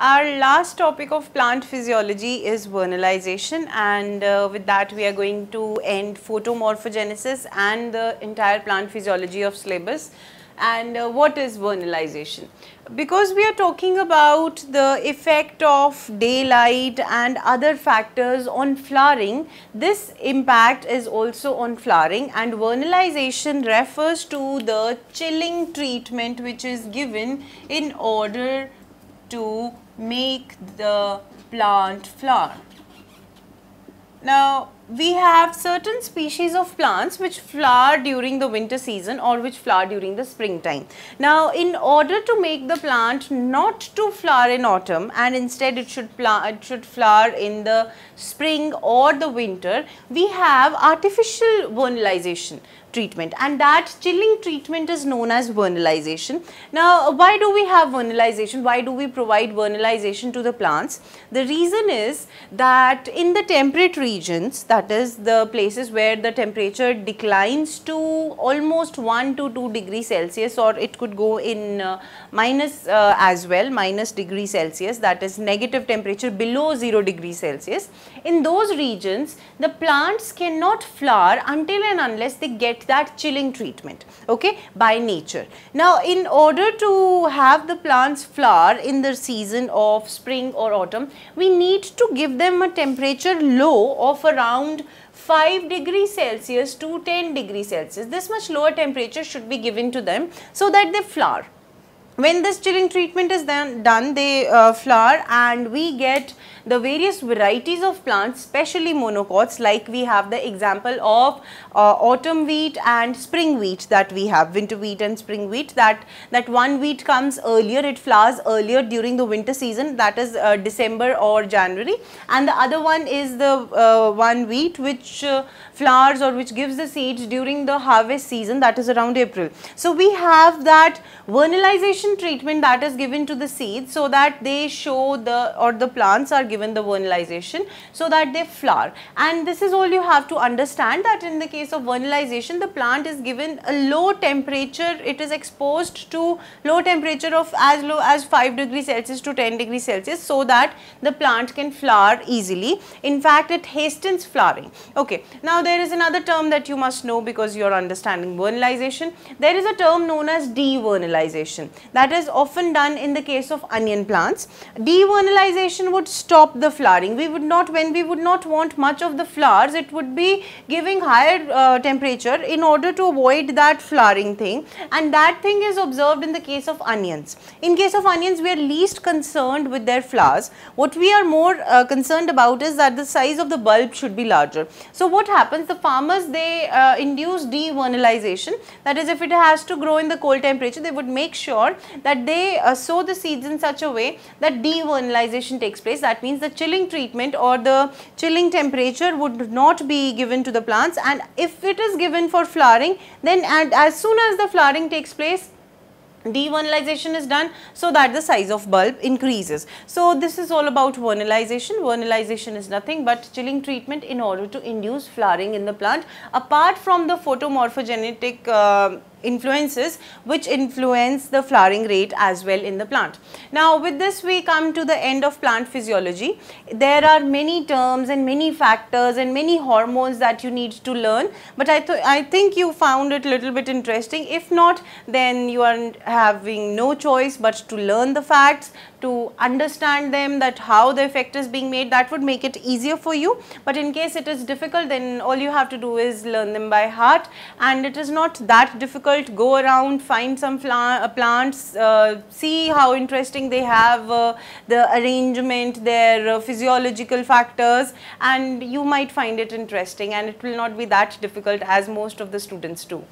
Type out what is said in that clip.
Our last topic of plant physiology is vernalization and uh, with that we are going to end photomorphogenesis and the entire plant physiology of syllabus and uh, what is vernalization. Because we are talking about the effect of daylight and other factors on flowering, this impact is also on flowering and vernalization refers to the chilling treatment which is given in order to make the plant flower. Now, we have certain species of plants which flower during the winter season or which flower during the springtime. Now, in order to make the plant not to flower in autumn and instead it should, it should flower in the spring or the winter, we have artificial vernalization treatment and that chilling treatment is known as vernalization. Now, why do we have vernalization? Why do we provide vernalization to the plants? The reason is that in the temperate regions that that is the places where the temperature declines to almost 1 to 2 degree Celsius or it could go in uh, minus uh, as well minus degree Celsius that is negative temperature below 0 degree Celsius. In those regions the plants cannot flower until and unless they get that chilling treatment okay by nature. Now in order to have the plants flower in the season of spring or autumn we need to give them a temperature low of around around 5 degree Celsius to 10 degree Celsius. This much lower temperature should be given to them so that they flower. When this chilling treatment is then done, they uh, flower and we get the various varieties of plants, especially monocots like we have the example of uh, autumn wheat and spring wheat that we have, winter wheat and spring wheat that, that one wheat comes earlier, it flowers earlier during the winter season that is uh, December or January and the other one is the uh, one wheat which uh, flowers or which gives the seeds during the harvest season that is around April. So, we have that vernalization treatment that is given to the seeds so that they show the or the plants are given the vernalization so that they flower and this is all you have to understand that in the case of vernalization the plant is given a low temperature it is exposed to low temperature of as low as 5 degrees Celsius to 10 degrees Celsius so that the plant can flower easily in fact it hastens flowering okay now there is another term that you must know because you are understanding vernalization there is a term known as devernalization that is often done in the case of onion plants. Devernalization would stop the flowering. We would not, when we would not want much of the flowers, it would be giving higher uh, temperature in order to avoid that flowering thing. And that thing is observed in the case of onions. In case of onions, we are least concerned with their flowers. What we are more uh, concerned about is that the size of the bulb should be larger. So what happens? The farmers, they uh, induce devernalization. That is, if it has to grow in the cold temperature, they would make sure that they uh, sow the seeds in such a way that devernalization takes place. That means the chilling treatment or the chilling temperature would not be given to the plants and if it is given for flowering then as soon as the flowering takes place devernalization is done so that the size of bulb increases. So this is all about vernalization. Vernalization is nothing but chilling treatment in order to induce flowering in the plant. Apart from the photomorphogenetic uh, influences which influence the flowering rate as well in the plant. Now with this we come to the end of plant physiology. There are many terms and many factors and many hormones that you need to learn but I, th I think you found it a little bit interesting. If not then you are having no choice but to learn the facts, to understand them that how the effect is being made that would make it easier for you but in case it is difficult then all you have to do is learn them by heart and it is not that difficult difficult, go around, find some uh, plants, uh, see how interesting they have uh, the arrangement, their uh, physiological factors and you might find it interesting and it will not be that difficult as most of the students do.